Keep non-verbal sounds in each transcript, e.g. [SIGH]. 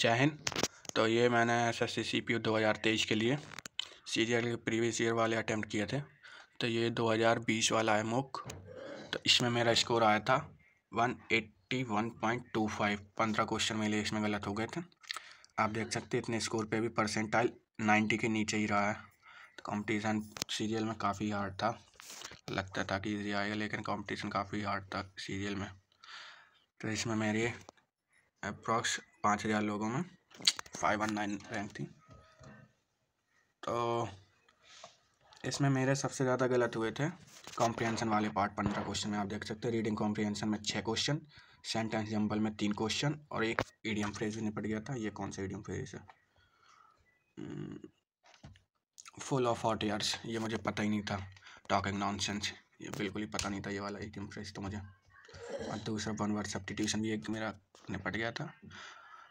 चैन तो ये मैंने S S C C P दो हज़ार तेईस के लिए सीरियल के प्रीवियस ईयर वाले अटैम्प्ट किए थे तो ये दो हज़ार बीस वाला है मुख तो इसमें मेरा स्कोर आया था one eighty one point two five पंद्रह क्वेश्चन मेरे इसमें गलत हो गए थे आप देख सकते इतने स्कोर पे भी परसेंटाइल नाइन्टी के नीचे ही रहा है तो कॉम्पिटिशन सीरियल में काफ़ी हार्ड था लगता था कि ईजी आएगा लेकिन कंपटीशन काफ़ी हार्ड था सीरियल में तो इसमें मेरे अप्रॉक्स पाँच हज़ार लोगों में फाइव वन नाइन रैंक थी तो इसमें मेरे सबसे ज़्यादा गलत हुए थे कॉम्प्रिहेंसन वाले पार्ट पंद्रह क्वेश्चन में आप देख सकते हैं रीडिंग कॉम्प्रिहेंसन में छः क्वेश्चन सेंटेंस जम्बल में तीन क्वेश्चन और एक ईडियम फ्रेज भी निपट गया था ये कौन सा ईडियम फ्रेज है फुल ऑफ हॉट ईयर्स ये मुझे पता ही नहीं था टॉकिंग नॉन ये बिल्कुल ही पता नहीं था ये वाला ईडियम फ्रेज तो मुझे और दूसरा वन वर्ड सब्टीट्यूशन भी एक मेरा निपट गया था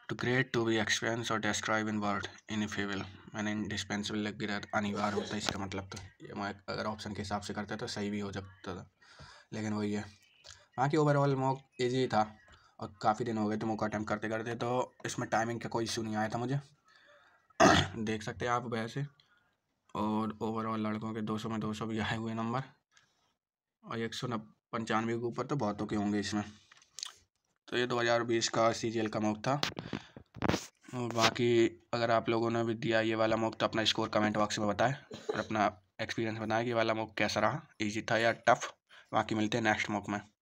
to create to be expense और describe in word in few मैंने इंडिस्पेंसिबल लग गया था अनिवार्य होता है इसका मतलब तो ये मैं अगर ऑप्शन के हिसाब से करता तो सही भी हो सकता था लेकिन वही है बाकी ओवरऑल मोक ईजी था और काफ़ी दिन हो गए थे मोक अटैम्प करते करते तो इसमें टाइमिंग का कोई इशू नहीं आया था मुझे [COUGHS] देख सकते हैं आप वैसे और ओवरऑल लड़कों के 200 में 200 भी आए हुए नंबर और एक सौ पंचानवे के ऊपर तो बहुतों के होंगे इसमें तो ये 2020 का सी का मौक था और बाकी अगर आप लोगों ने भी दिया ये वाला मौक तो अपना स्कोर कमेंट बॉक्स में बताएं और अपना एक्सपीरियंस बताएं कि ये वाला मौक कैसा रहा इजी था या टफ बाकी मिलते हैं नेक्स्ट मौक में